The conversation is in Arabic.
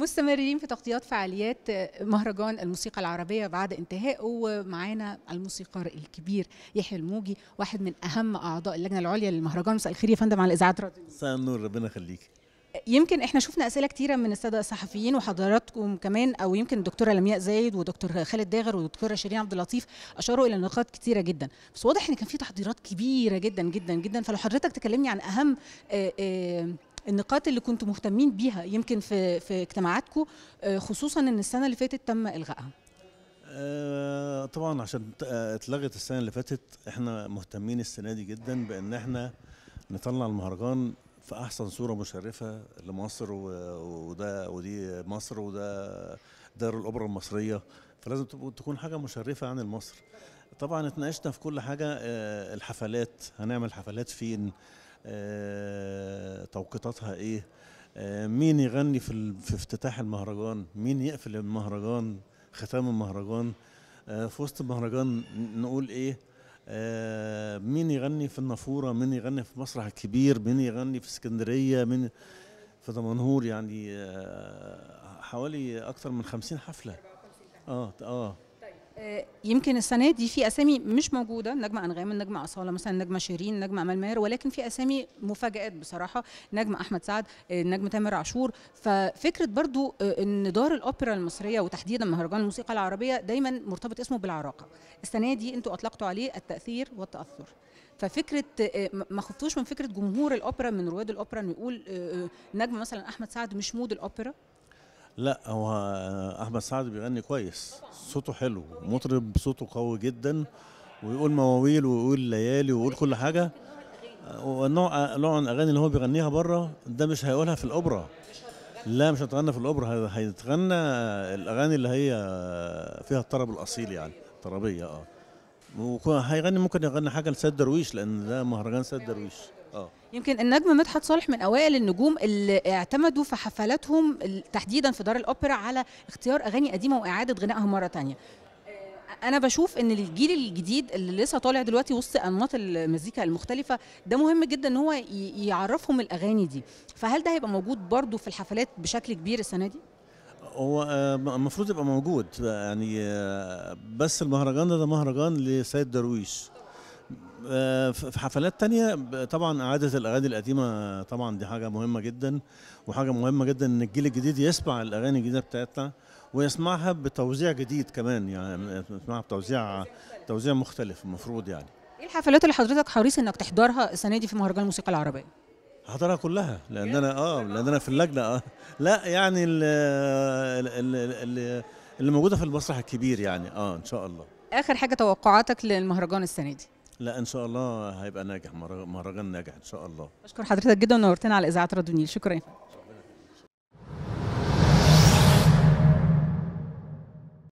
مستمرين في تغطيات فعاليات آه، مهرجان الموسيقى العربية بعد انتهائه ومعانا الموسيقار الكبير يحيى الموجي واحد من أهم أعضاء اللجنة العليا للمهرجان مساء الخير يا فندم على إذاعة راديو مساء النور ربنا يخليك آه، يمكن احنا شفنا اسئله كتيره من الساده الصحفيين وحضراتكم كمان او يمكن الدكتوره لمياء زايد ودكتور خالد داغر ودكتوره شيرين عبد اللطيف اشاروا الى نقاط كتيره جدا بس واضح ان كان في تحضيرات كبيره جدا جدا جدا فلو حضرتك تكلمني عن اهم آآ آه، آآ النقاط اللي كنتوا مهتمين بيها يمكن في في اجتماعاتكم آه، خصوصا ان السنه اللي فاتت تم الغائها آه طبعا عشان آه، اتلغت السنه اللي فاتت احنا مهتمين السنه دي جدا بان احنا نطلع المهرجان في احسن صوره مشرفه لمصر وده ودي مصر وده دار الاوبرا المصريه فلازم تكون حاجه مشرفه عن المصر طبعا اتناقشنا في كل حاجه آه، الحفلات هنعمل حفلات فين توقيتاتها ايه آه، مين يغني في في افتتاح المهرجان مين يقفل المهرجان ختام المهرجان آه، في وسط المهرجان نقول ايه آه، مين يغني في النافوره مين يغني في مسرح الكبير مين يغني في اسكندريه مين في دمنهور يعني حوالي اكثر من 50 حفله اه اه آه، يمكن السنه دي في اسامي مش موجوده نجمه انغام النجمه اصاله مثلا نجمة شيرين نجمة امال ماهر ولكن في اسامي مفاجات بصراحه نجم احمد سعد آه، نجمة تامر عاشور ففكره برضو آه، ان دار الاوبرا المصريه وتحديدا مهرجان الموسيقى العربيه دايما مرتبط اسمه بالعراقه السنه دي انتوا اطلقتوا عليه التاثير والتاثر ففكره ما خفتوش من فكره جمهور الاوبرا من رواد الاوبرا انه يقول نجم مثلا احمد سعد مش مود الاوبرا لا هو احمد سعد بيغني كويس صوته حلو مطرب صوته قوي جدا ويقول مواويل ويقول ليالي ويقول كل حاجه ونوع نوع الاغاني اللي هو بيغنيها بره ده مش هيقولها في الاوبرا لا مش هتغنى في الاوبرا هيتغنى الاغاني اللي هي فيها الطرب الاصيل يعني طربيه اه وهيغني ممكن يغني حاجه لسيد درويش لان ده مهرجان سيد درويش آه. يمكن النجم مدحت صالح من اوائل النجوم اللي اعتمدوا في حفلاتهم تحديدا في دار الاوبرا على اختيار اغاني قديمه واعاده غنائها مره ثانيه آه، انا بشوف ان الجيل الجديد اللي لسه طالع دلوقتي وسط انماط المزيكا المختلفه ده مهم جدا ان هو يعرفهم الاغاني دي فهل ده هيبقى موجود برضو في الحفلات بشكل كبير السنه دي هو آه، المفروض يبقى موجود يعني بس المهرجان ده, ده مهرجان لسيد درويش آه، في حفلات تانية طبعا إعادة الأغاني القديمة طبعا دي حاجة مهمة جدا وحاجة مهمة جدا إن الجيل الجديد يسمع الأغاني الجديدة بتاعتنا ويسمعها بتوزيع جديد كمان يعني يسمعها بتوزيع توزيع مختلف المفروض يعني إيه الحفلات اللي حضرتك حريص إنك تحضرها السنة دي في مهرجان الموسيقى العربية؟ حضرها كلها لأن أنا آه لأن أنا في اللجنة آه لا يعني اللي, اللي موجودة في المسرح الكبير يعني آه إن شاء الله آخر حاجة توقعاتك للمهرجان السنة دي؟ لا ان شاء الله هيبقى ناجح مهرجان ناجح ان شاء الله بشكر حضرتك جدا ونورتنا على اذاعه راديو النيل شكرا